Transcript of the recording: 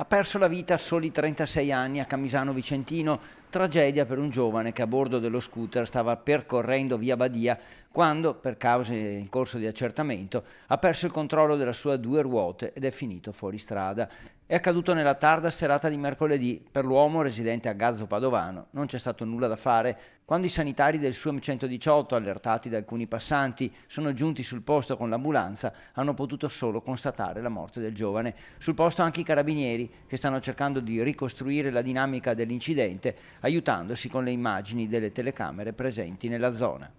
Ha perso la vita a soli 36 anni a Camisano Vicentino, tragedia per un giovane che a bordo dello scooter stava percorrendo via Badia quando, per cause in corso di accertamento, ha perso il controllo della sua due ruote ed è finito fuori strada è accaduto nella tarda serata di mercoledì. Per l'uomo residente a Gazzo Padovano non c'è stato nulla da fare. Quando i sanitari del SUM 118, allertati da alcuni passanti, sono giunti sul posto con l'ambulanza, hanno potuto solo constatare la morte del giovane. Sul posto anche i carabinieri, che stanno cercando di ricostruire la dinamica dell'incidente, aiutandosi con le immagini delle telecamere presenti nella zona.